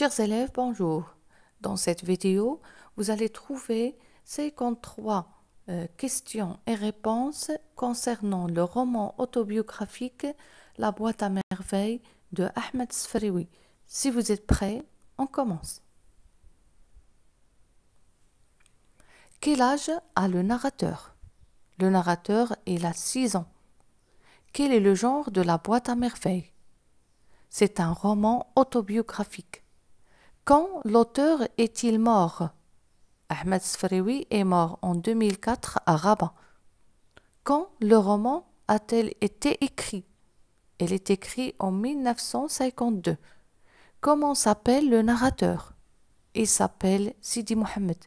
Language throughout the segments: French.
Chers élèves, bonjour. Dans cette vidéo, vous allez trouver 53 euh, questions et réponses concernant le roman autobiographique La boîte à merveilles de Ahmed Sfriwi. Si vous êtes prêts, on commence. Quel âge a le narrateur Le narrateur il a 6 ans. Quel est le genre de la boîte à merveilles C'est un roman autobiographique. Quand l'auteur est-il mort Ahmed Sfrioui est mort en 2004 à Rabat. Quand le roman a t il été écrit Il est écrit en 1952. Comment s'appelle le narrateur Il s'appelle Sidi Mohamed.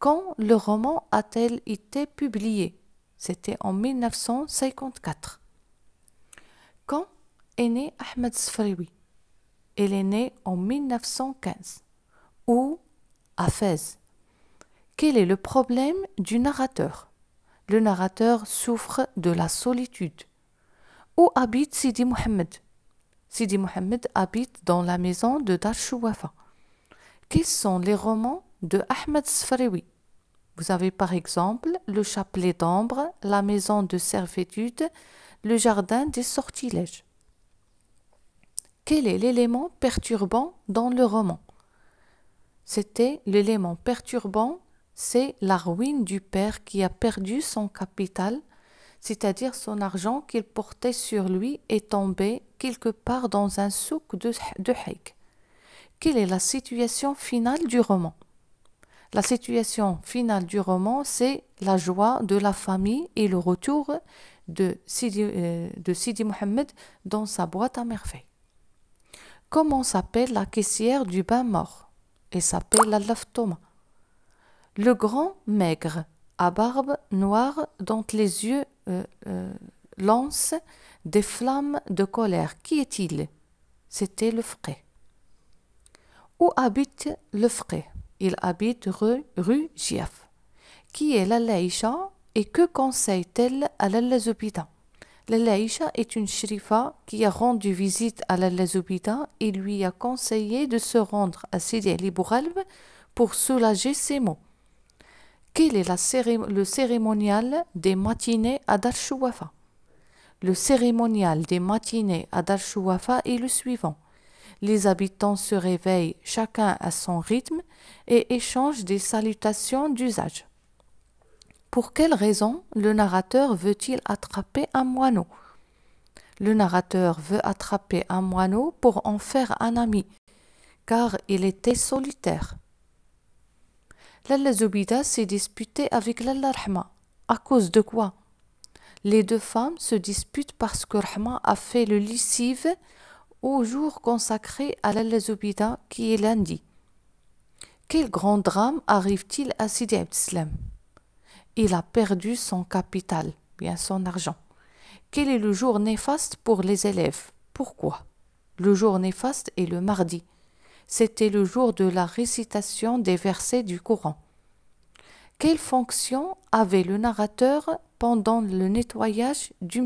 Quand le roman a t il été publié C'était en 1954. Quand est né Ahmed Sfriwi elle est née en 1915 ou à Fès. Quel est le problème du narrateur Le narrateur souffre de la solitude. Où habite Sidi Mohamed Sidi Mohamed habite dans la maison de Dachouafa. Quels sont les romans de Ahmed Sfrewi? Vous avez par exemple Le Chapelet d'Ambre, La Maison de Servitude, Le Jardin des Sortilèges quel est l'élément perturbant dans le roman C'était l'élément perturbant, c'est la ruine du père qui a perdu son capital, c'est-à-dire son argent qu'il portait sur lui est tombé quelque part dans un souk de, de Haïk. Quelle est la situation finale du roman La situation finale du roman, c'est la joie de la famille et le retour de Sidi, euh, de Sidi Mohamed dans sa boîte à merveilles. Comment s'appelle la caissière du bain mort Elle s'appelle la laftoma. Le grand maigre, à barbe noire dont les yeux euh, euh, lancent des flammes de colère. Qui est-il C'était le frais. Où habite le frais Il habite rue, rue Giaf. Qui est la Laïcha et que conseille-t-elle à l'Alazopita Laïcha est une shrifa qui a rendu visite à la et lui a conseillé de se rendre à Sidi Ali pour soulager ses maux. Quel est le cérémonial des matinées à Shuwafa Le cérémonial des matinées à Shuwafa est le suivant. Les habitants se réveillent chacun à son rythme et échangent des salutations d'usage. Pour quelle raison le narrateur veut-il attraper un moineau Le narrateur veut attraper un moineau pour en faire un ami, car il était solitaire. Lalla Zubida s'est disputée avec Lalla Rahma. À cause de quoi Les deux femmes se disputent parce que Rahma a fait le lissive au jour consacré à Lalla Zubida qui est lundi. Quel grand drame arrive-t-il à Sidi Abdeslam il a perdu son capital, bien son argent. Quel est le jour néfaste pour les élèves Pourquoi Le jour néfaste est le mardi. C'était le jour de la récitation des versets du Coran. Quelle fonction avait le narrateur pendant le nettoyage du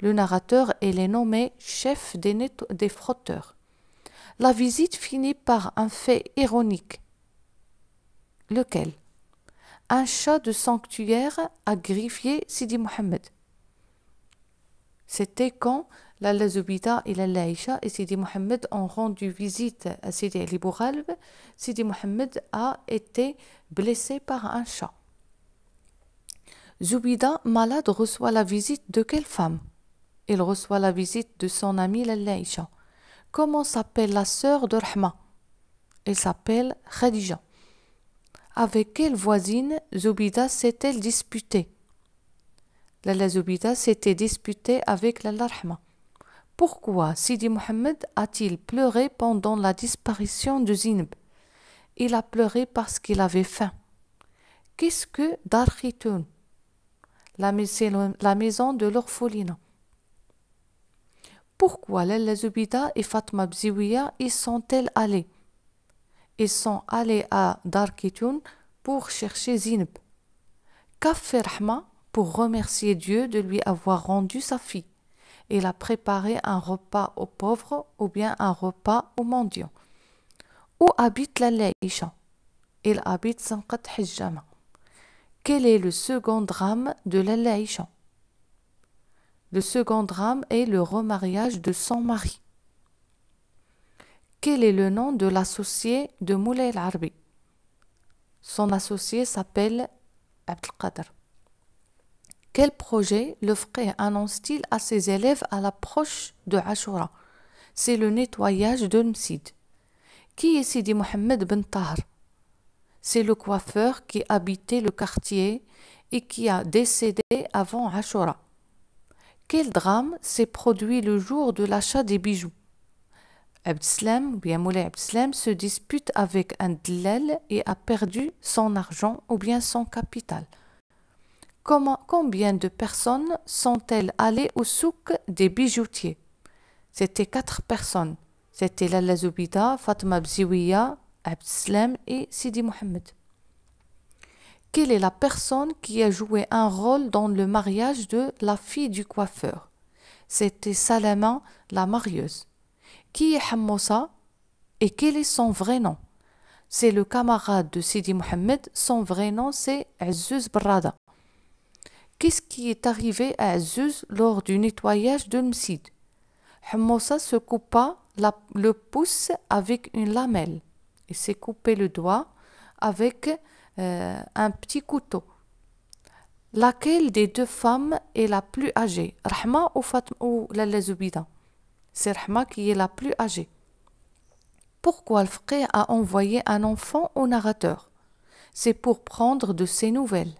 Le narrateur est nommé chef des, des frotteurs. La visite finit par un fait ironique. Lequel un chat de sanctuaire a griffé Sidi Mohammed. C'était quand la Zoubida et la Laïcha et Sidi Mohammed ont rendu visite à Sidi Ali Sidi Mohammed a été blessé par un chat. Zubida, malade, reçoit la visite de quelle femme Il reçoit la visite de son ami la Laïcha. Comment s'appelle la sœur de Rahma Elle s'appelle Khadija. Avec quelle voisine Zubida s'est-elle disputée la Zubida s'était disputée avec la Pourquoi Sidi Mohammed a-t-il pleuré pendant la disparition de Zinb Il a pleuré parce qu'il avait faim. Qu'est-ce que Dar la, la maison de l'orphelinat. Pourquoi la Zubida et Fatma Bziwiya y sont-elles allées ils sont allés à Darkitun pour chercher Zinb. fait pour remercier Dieu de lui avoir rendu sa fille. Il a préparé un repas aux pauvres ou bien un repas aux mendiants. Où habite la Il habite Sankat Hijjama. Quel est le second drame de la Le second drame est le remariage de son mari. Quel est le nom de l'associé de Moulay Larbi Son associé s'appelle Abdelkader. Quel projet le frère annonce-t-il à ses élèves à l'approche de Ashura C'est le nettoyage d'un Msid. Qui est Sidi Mohamed Ben Tahar C'est le coiffeur qui habitait le quartier et qui a décédé avant Ashura. Quel drame s'est produit le jour de l'achat des bijoux Abdeslam ou bien Moulay se dispute avec un et a perdu son argent ou bien son capital. combien de personnes sont-elles allées au souk des bijoutiers C'était quatre personnes. C'était Lalla Zoubida, Fatma Bziwiya, Abdeslam et Sidi Mohamed. Quelle est la personne qui a joué un rôle dans le mariage de la fille du coiffeur C'était Salama, la marieuse qui est Hamosa et quel est son vrai nom. C'est le camarade de Sidi Mohamed, son vrai nom c'est Azuz Brada. Qu'est-ce qui est arrivé à Azuz lors du nettoyage de Msid Hamosa se coupa le pouce avec une lamelle. Il s'est coupé le doigt avec euh, un petit couteau. Laquelle des deux femmes est la plus âgée Rahma ou, Fatma, ou c'est Rahma qui est la plus âgée. Pourquoi le frère a envoyé un enfant au narrateur C'est pour prendre de ses nouvelles.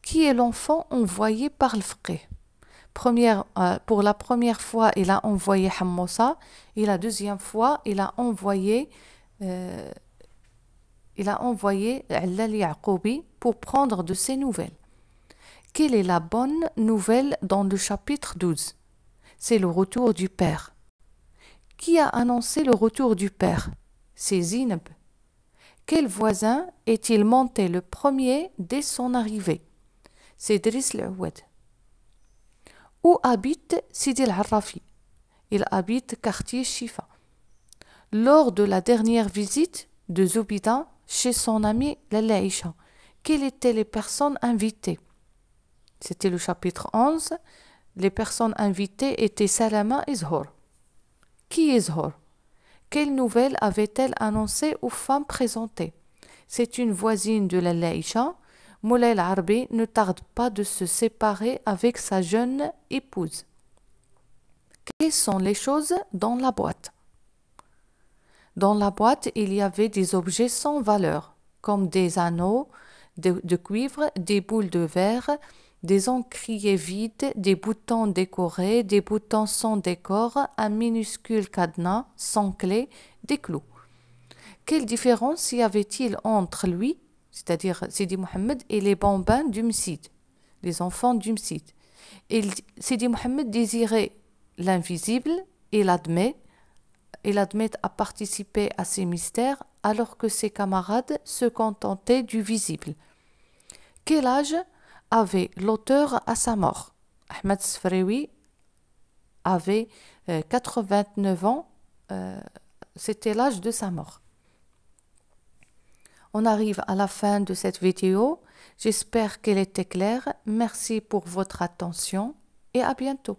Qui est l'enfant envoyé par le frère euh, Pour la première fois, il a envoyé Hamosa et la deuxième fois, il a envoyé. Euh, il a envoyé pour prendre de ses nouvelles. Quelle est la bonne nouvelle dans le chapitre 12 C'est le retour du Père. Qui a annoncé le retour du père C'est Zineb. Quel voisin est-il monté le premier dès son arrivée C'est Driss Où habite Sidi al-Harrafi Il habite quartier Shifa. Lors de la dernière visite de Zubida chez son ami Lalaïcha, quelles étaient les personnes invitées C'était le chapitre 11. Les personnes invitées étaient Salama et Zhor qui est Zhor Quelle nouvelle avait-elle annoncée aux femmes présentées C'est une voisine de la Laïcha. Moulay Arbi ne tarde pas de se séparer avec sa jeune épouse. Quelles sont les choses dans la boîte Dans la boîte, il y avait des objets sans valeur, comme des anneaux de cuivre, des boules de verre, des encriers vides, des boutons décorés, des boutons sans décor, un minuscule cadenas sans clé, des clous. Quelle différence y avait-il entre lui, c'est-à-dire Sidi Mohamed, et les bambins d'Umsid, les enfants d'Umsid Sidi Mohamed désirait l'invisible, et l'admet il admet à participer à ces mystères alors que ses camarades se contentaient du visible. Quel âge avait l'auteur à sa mort. Ahmed Sfrewi avait 89 euh, ans, euh, c'était l'âge de sa mort. On arrive à la fin de cette vidéo. J'espère qu'elle était claire. Merci pour votre attention et à bientôt.